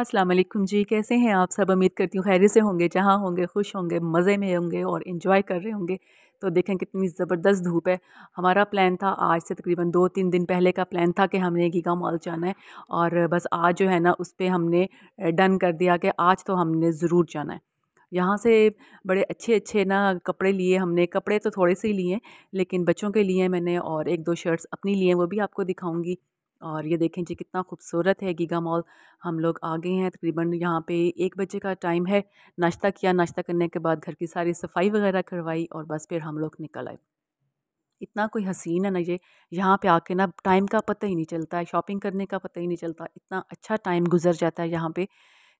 अस्सलाम वालेकुम जी कैसे हैं आप सब उम्मीद करती हूँ खैर से होंगे जहाँ होंगे खुश होंगे मज़े में होंगे और इन्जॉय कर रहे होंगे तो देखें कितनी ज़बरदस्त धूप है हमारा प्लान था आज से तकरीबन दो तीन दिन पहले का प्लान था कि हमने गीगा मॉल जाना है और बस आज जो है ना उस पर हमने डन कर दिया कि आज तो हमने ज़रूर जाना है यहाँ से बड़े अच्छे अच्छे ना कपड़े लिए हमने कपड़े तो थोड़े से ही लिए लेकिन बच्चों के लिए मैंने और एक दो शर्ट्स अपनी लिए वो भी आपको दिखाऊंगी और ये देखें जी कितना खूबसूरत है गीगा मॉल हम लोग आ गए हैं तकरीबन यहाँ पे एक बजे का टाइम है नाश्ता किया नाश्ता करने के बाद घर की सारी सफाई वगैरह करवाई और बस फिर हम लोग निकल आए इतना कोई हसीन है ना ये यहाँ पे आके ना टाइम का पता ही नहीं चलता है शॉपिंग करने का पता ही नहीं चलता इतना अच्छा टाइम गुजर जाता है यहाँ पर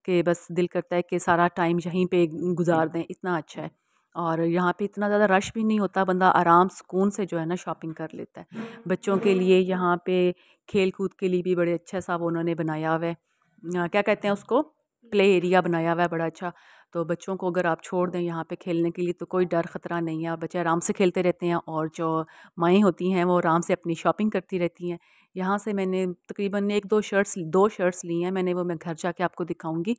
कि बस दिल करता है कि सारा टाइम यहीं पर गुजार दें इतना अच्छा है और यहाँ पे इतना ज़्यादा रश भी नहीं होता बंदा आराम सुकून से जो है ना शॉपिंग कर लेता है बच्चों के लिए यहाँ पे खेल कूद के लिए भी बड़े अच्छा सा उन्होंने बनाया हुआ है क्या कहते हैं उसको प्ले एरिया बनाया हुआ है बड़ा अच्छा तो बच्चों को अगर आप छोड़ दें यहाँ पे खेलने के लिए तो कोई डर ख़तरा नहीं है बच्चे आराम से खेलते रहते हैं और जो माएँ होती हैं वो आराम से अपनी शॉपिंग करती रहती हैं यहाँ से मैंने तकरीबन एक दो शर्ट्स दो शर्ट्स ली हैं मैंने वो मैं घर जा आपको दिखाऊँगी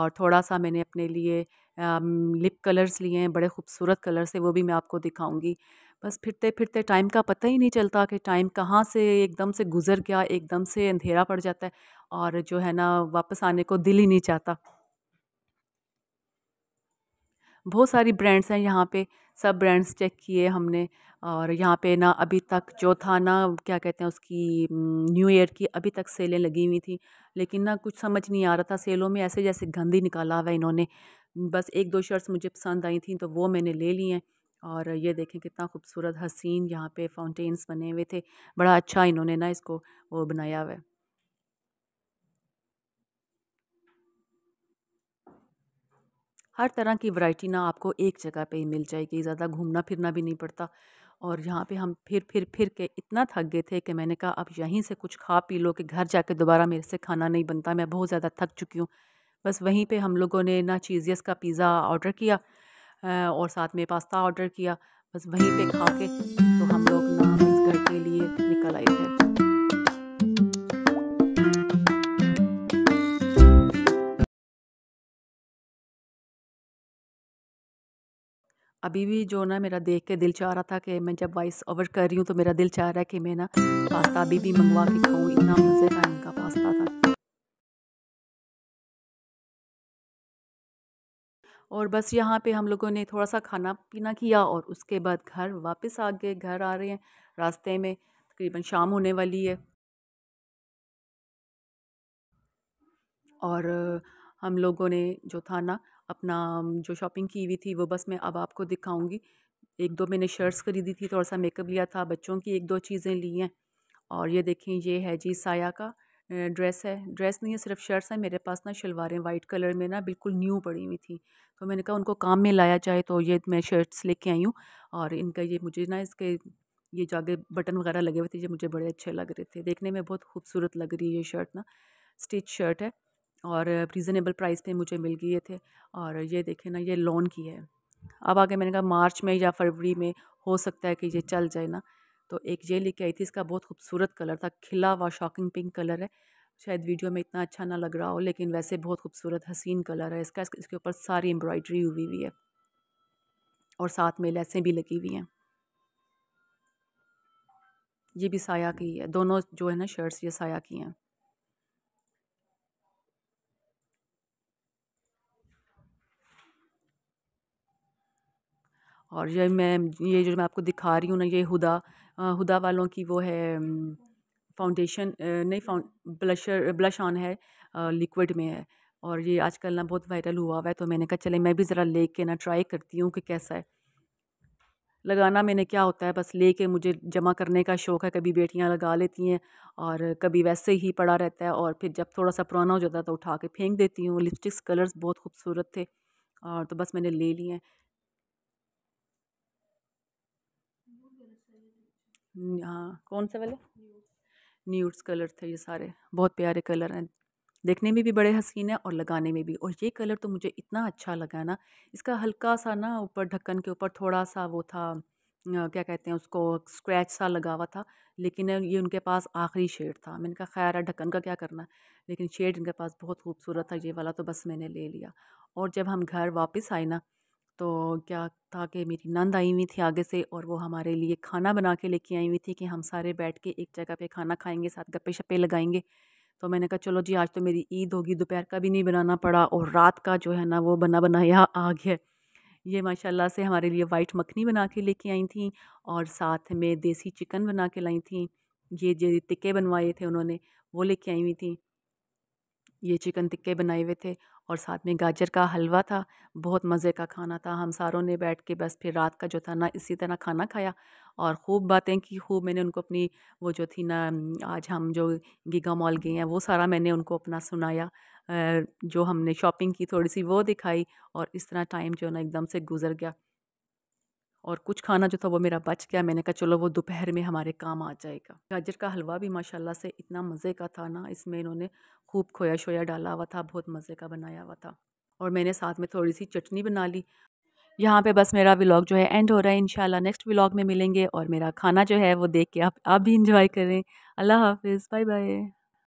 और थोड़ा सा मैंने अपने लिए लिप कलर्स लिए हैं बड़े खूबसूरत कलर्स है वो भी मैं आपको दिखाऊंगी बस फिरते फिरते टाइम का पता ही नहीं चलता कि टाइम कहाँ से एकदम से गुजर गया एकदम से अंधेरा पड़ जाता है और जो है ना वापस आने को दिल ही नहीं चाहता बहुत सारी ब्रांड्स हैं यहाँ पे सब ब्रांड्स चेक किए हमने और यहाँ पे ना अभी तक जो था ना क्या कहते हैं उसकी न्यू ईयर की अभी तक सेलें लगी हुई थी लेकिन ना कुछ समझ नहीं आ रहा था सेलों में ऐसे जैसे गंद ही निकाला हुआ इन्होंने बस एक दो शर्ट्स मुझे पसंद आई थी तो वो मैंने ले ली हैं और ये देखें कितना खूबसूरत हसीन यहाँ पे फाउंटेन्स बने हुए थे बड़ा अच्छा इन्होंने ना इसको वो बनाया हुआ हर तरह की वैरायटी ना आपको एक जगह पे ही मिल जाएगी ज़्यादा घूमना फिरना भी नहीं पड़ता और यहाँ पे हम फिर फिर फिर के इतना थक गए थे कि मैंने कहा अब यहीं से कुछ खा पी लो कि घर जाके दोबारा मेरे से खाना नहीं बनता मैं बहुत ज़्यादा थक चुकी हूँ बस वहीं पे हम लोगों ने ना चीज़ियस का पिज़्ज़ा ऑर्डर किया और साथ में पास्ता ऑर्डर किया बस वहीं पे खा के तो हम लोग ना घर के लिए निकल आए थे अभी भी जो ना मेरा देख के दिल चाह रहा था कि मैं जब वॉइस ओवर कर रही हूँ तो मेरा दिल चाह रहा है कि मैं ना पास्ता अभी भी मंगवा के खाऊँ इतना मज़े का इनका पास्ता था और बस यहाँ पे हम लोगों ने थोड़ा सा खाना पीना किया और उसके बाद घर वापस आ गए घर आ रहे हैं रास्ते में तकरीबन शाम होने वाली है और हम लोगों ने जो था ना अपना जो शॉपिंग की हुई थी वो बस मैं अब आपको दिखाऊंगी एक दो मैंने शर्ट्स ख़रीदी थी थोड़ा सा मेकअप लिया था बच्चों की एक दो चीज़ें ली हैं और ये देखें ये है जी साया का ड्रेस है ड्रेस नहीं है सिर्फ शर्ट्स हैं मेरे पास ना शलवारें वाइट कलर में ना बिल्कुल न्यू पड़ी हुई थी तो मैंने कहा उनको काम में लाया जाए तो ये मैं शर्ट्स लेके आई हूँ और इनका ये मुझे ना इसके ये जागे बटन वगैरह लगे हुए थे ये मुझे बड़े अच्छे लग रहे थे देखने में बहुत खूबसूरत लग रही है ये शर्ट ना स्टिच शर्ट है और रीज़नेबल प्राइस पे मुझे मिल गए थे और ये देखें ना ये लॉन की है अब आगे मैंने कहा मार्च में या फरवरी में हो सकता है कि ये चल जाए ना तो एक ये लेके आई थी इसका बहुत खूबसूरत कलर था खिला हुआ शॉकिंग पिंक कलर है शायद वीडियो में इतना अच्छा ना लग रहा हो लेकिन वैसे बहुत खूबसूरत हसीन कलर है इसका इसके ऊपर सारी एम्ब्रॉयडरी हुई हुई है और साथ में लेसें भी लगी हुई हैं ये भी साया की है दोनों जो है ना शर्ट्स ये साया की हैं और ये मैं ये जो मैं आपको दिखा रही हूँ ना ये हुदा हुदा वालों की वो है फाउंडेशन नहीं फाउंड ब्लशर ब्लश ऑन है लिक्विड में है और ये आजकल ना बहुत वायरल हुआ हुआ है तो मैंने कहा चले मैं भी ज़रा ले कर ना ट्राई करती हूँ कि कैसा है लगाना मैंने क्या होता है बस ले कर मुझे जमा करने का शौक़ है कभी बेटियाँ लगा लेती हैं और कभी वैसे ही पड़ा रहता है और फिर जब थोड़ा सा पुराना हो जाता है तो उठा के फेंक देती हूँ लिपस्टिक्स कलर्स बहुत खूबसूरत थे और तो बस मैंने ले लिए हैं हाँ कौन से वाले न्यूट्स कलर थे ये सारे बहुत प्यारे कलर हैं देखने में भी बड़े हसीन है और लगाने में भी और ये कलर तो मुझे इतना अच्छा लगा ना इसका हल्का सा ना ऊपर ढक्कन के ऊपर थोड़ा सा वो था क्या कहते हैं उसको स्क्रैच सा लगा हुआ था लेकिन ये उनके पास आखिरी शेड था मैंने कहा खैर है ढक्कन का क्या करना लेकिन शेड इनके पास बहुत खूबसूरत था ये वाला तो बस मैंने ले लिया और जब हम घर वापस आए ना तो क्या था कि मेरी नंद आई हुई थी आगे से और वो हमारे लिए खाना बना के लेके आई हुई थी कि हम सारे बैठ के एक जगह पे खाना खाएंगे साथ गप्पे शप्पे लगाएंगे तो मैंने कहा चलो जी आज तो मेरी ईद होगी दोपहर का भी नहीं बनाना पड़ा और रात का जो है ना वो बना बनाया आ गया ये माशाल्लाह से हमारे लिए वाइट मखनी बना के लेके आई थी और साथ में देसी चिकन बना के लाई थी ये जो टिक्के बनवाए थे उन्होंने वो लेके आई हुई थी ये चिकन टिक्के बनाए हुए थे और साथ में गाजर का हलवा था बहुत मज़े का खाना था हम सारों ने बैठ के बस फिर रात का जो था ना इसी तरह खाना खाया और खूब बातें की खूब मैंने उनको अपनी वो जो थी ना आज हम जो गीगा मॉल गए हैं वो सारा मैंने उनको अपना सुनाया जो हमने शॉपिंग की थोड़ी सी वो दिखाई और इस तरह टाइम जो है ना एकदम से गुजर गया और कुछ खाना जो था वो मेरा बच गया मैंने कहा चलो वो दोपहर में हमारे काम आ जाएगा गाजर का हलवा भी माशाल्लाह से इतना मज़े का था ना इसमें इन्होंने खूब खोया शोया डाला हुआ था बहुत मज़े का बनाया हुआ था और मैंने साथ में थोड़ी सी चटनी बना ली यहाँ पे बस मेरा व्लॉग जो है एंड हो रहा है इंशाल्लाह नेक्स्ट व्लॉग में मिलेंगे और मेरा खाना जो है वो देख के आप आप भी इंजॉय करें अल्लाह हाफिज़ बाय बाय